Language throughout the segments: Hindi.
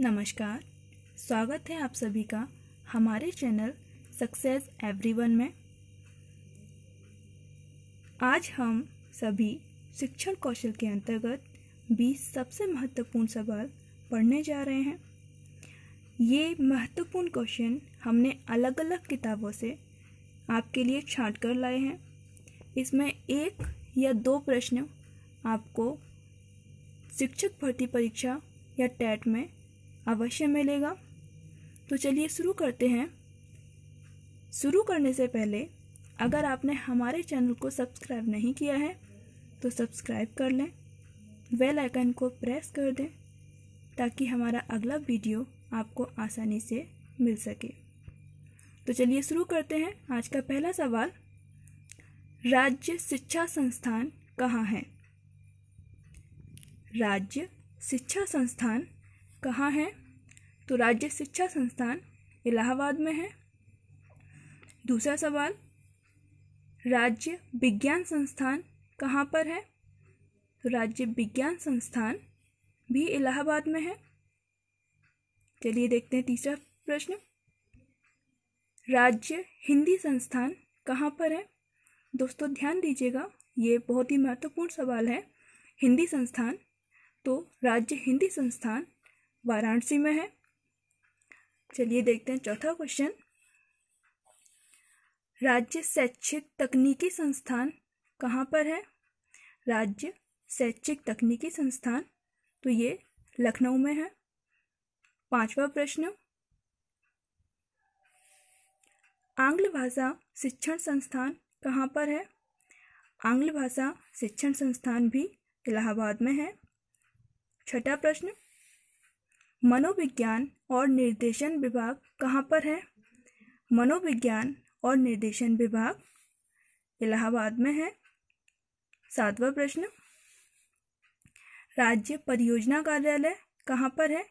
नमस्कार स्वागत है आप सभी का हमारे चैनल सक्सेस एवरीवन में आज हम सभी शिक्षण कौशल के अंतर्गत 20 सबसे महत्वपूर्ण सवाल पढ़ने जा रहे हैं ये महत्वपूर्ण क्वेश्चन हमने अलग अलग किताबों से आपके लिए छाँट कर लाए हैं इसमें एक या दो प्रश्न आपको शिक्षक भर्ती परीक्षा या टेट में अवश्य मिलेगा तो चलिए शुरू करते हैं शुरू करने से पहले अगर आपने हमारे चैनल को सब्सक्राइब नहीं किया है तो सब्सक्राइब कर लें बेल आइकन को प्रेस कर दें ताकि हमारा अगला वीडियो आपको आसानी से मिल सके तो चलिए शुरू करते हैं आज का पहला सवाल राज्य शिक्षा संस्थान कहाँ है राज्य शिक्षा संस्थान कहाँ है तो राज्य शिक्षा संस्थान इलाहाबाद में है दूसरा सवाल राज्य विज्ञान संस्थान कहाँ पर है तो राज्य विज्ञान संस्थान भी इलाहाबाद में है चलिए देखते हैं तीसरा प्रश्न राज्य हिंदी संस्थान कहाँ पर है दोस्तों ध्यान दीजिएगा ये बहुत ही महत्वपूर्ण सवाल है हिंदी संस्थान तो राज्य हिंदी संस्थान वाराणसी में है चलिए देखते हैं चौथा क्वेश्चन राज्य शैक्षिक तकनीकी संस्थान कहाँ पर है राज्य शैक्षिक तकनीकी संस्थान तो ये लखनऊ में है पांचवा प्रश्न आंग्ल भाषा शिक्षण संस्थान कहाँ पर है आंग्ल भाषा शिक्षण संस्थान भी इलाहाबाद में है छठा प्रश्न मनोविज्ञान और निर्देशन विभाग कहाँ पर है मनोविज्ञान और निर्देशन विभाग इलाहाबाद में है सातवा प्रश्न राज्य परियोजना कार्यालय कहाँ पर है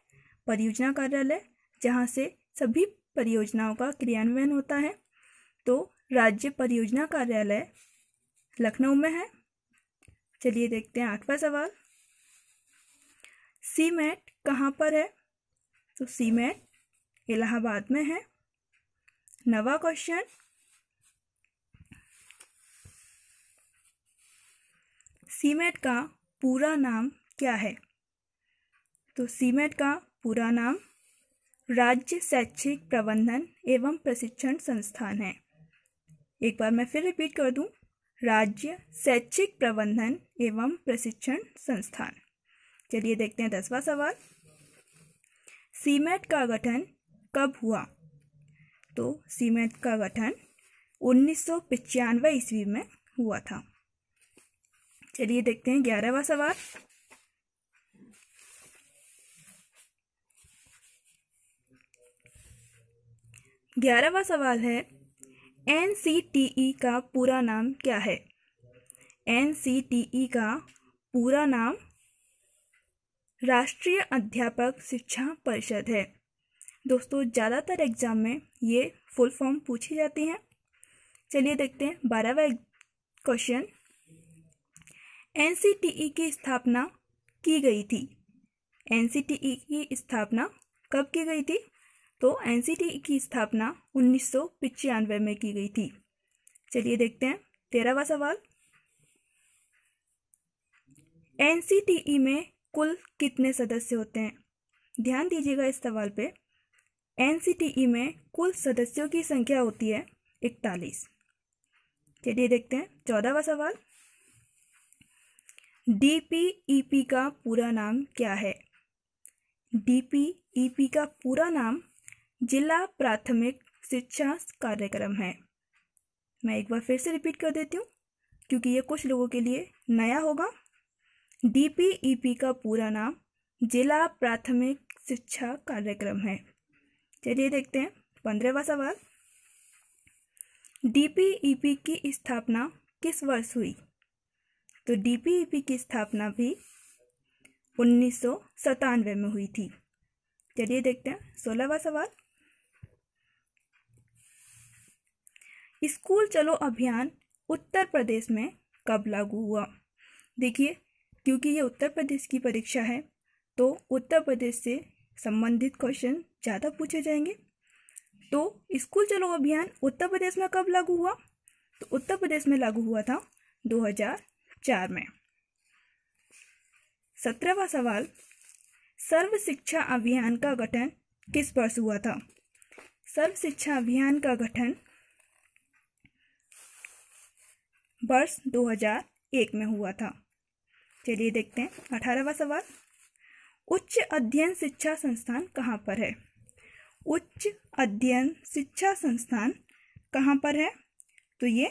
परियोजना कार्यालय जहाँ से सभी परियोजनाओं का क्रियान्वयन होता है तो राज्य परियोजना कार्यालय लखनऊ में है चलिए देखते हैं आठवां सवाल सीमेंट कहाँ पर है तो सीमेंट इलाहाबाद में है नवा क्वेश्चन सीमेंट e का पूरा नाम क्या है तो सीमेंट e का पूरा नाम राज्य शैक्षिक प्रबंधन एवं प्रशिक्षण संस्थान है एक बार मैं फिर रिपीट कर दूं राज्य शैक्षिक प्रबंधन एवं प्रशिक्षण संस्थान चलिए देखते हैं दसवां सवाल सीमेट का गठन कब हुआ तो सीमेट का गठन उन्नीस ईस्वी में हुआ था चलिए देखते हैं ग्यारहवा सवाल ग्यारहवा सवाल है एन का पूरा नाम क्या है एन का पूरा नाम राष्ट्रीय अध्यापक शिक्षा परिषद है दोस्तों ज़्यादातर एग्ज़ाम में ये फुल फॉर्म पूछी जाती हैं चलिए देखते हैं बारहवा क्वेश्चन एन की स्थापना की गई थी एन e की स्थापना कब की गई थी तो एन e की स्थापना उन्नीस में की गई थी चलिए देखते हैं तेरहवा सवाल एन e में कुल कितने सदस्य होते हैं ध्यान दीजिएगा इस सवाल पे एन e में कुल सदस्यों की संख्या होती है इकतालीस चलिए देखते हैं चौदहवा सवाल डी e का पूरा नाम क्या है डी e का पूरा नाम जिला प्राथमिक शिक्षा कार्यक्रम है मैं एक बार फिर से रिपीट कर देती हूँ क्योंकि ये कुछ लोगों के लिए नया होगा डीपीईपी e का पूरा नाम जिला प्राथमिक शिक्षा कार्यक्रम है चलिए देखते हैं पंद्रहवा सवाल डीपीईपी e की स्थापना किस वर्ष हुई तो डीपीईपी e की स्थापना भी उन्नीस में हुई थी चलिए देखते हैं सोलहवा सवाल स्कूल चलो अभियान उत्तर प्रदेश में कब लागू हुआ देखिए क्योंकि ये उत्तर प्रदेश की परीक्षा है तो उत्तर प्रदेश से संबंधित क्वेश्चन ज़्यादा पूछे जाएंगे तो स्कूल चलो अभियान उत्तर प्रदेश में कब लागू हुआ तो उत्तर प्रदेश में लागू हुआ था 2004 में सत्रहवा सवाल सर्व शिक्षा अभियान का गठन किस वर्ष हुआ था सर्व शिक्षा अभियान का गठन वर्ष 2001 में हुआ था चलिए देखते हैं अठारहवा सवाल उच्च अध्ययन शिक्षा संस्थान कहाँ पर है उच्च अध्ययन शिक्षा संस्थान कहाँ पर है तो ये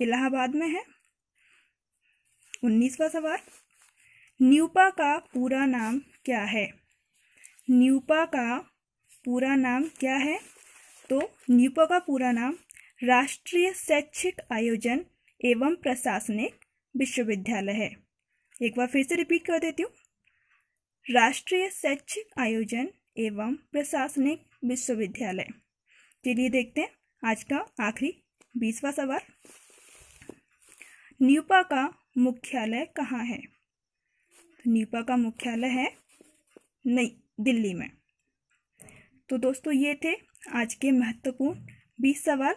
इलाहाबाद में है उन्नीसवा सवाल न्यूपा का पूरा नाम क्या है न्यूपा का पूरा नाम क्या है तो न्यूपा का पूरा नाम राष्ट्रीय शैक्षिक आयोजन एवं प्रशासनिक विश्वविद्यालय है एक बार फिर से रिपीट कर देती हूँ राष्ट्रीय शैक्षिक आयोजन एवं प्रशासनिक विश्वविद्यालय चलिए देखते हैं आज का आखिरी बीसवा सवाल न्यूपा का मुख्यालय कहाँ है न्यूपा का मुख्यालय है नई दिल्ली में तो दोस्तों ये थे आज के महत्वपूर्ण बीस सवाल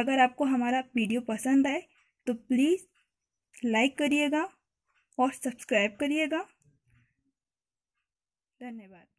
अगर आपको हमारा वीडियो पसंद आए तो प्लीज़ लाइक करिएगा और सब्सक्राइब करिएगा धन्यवाद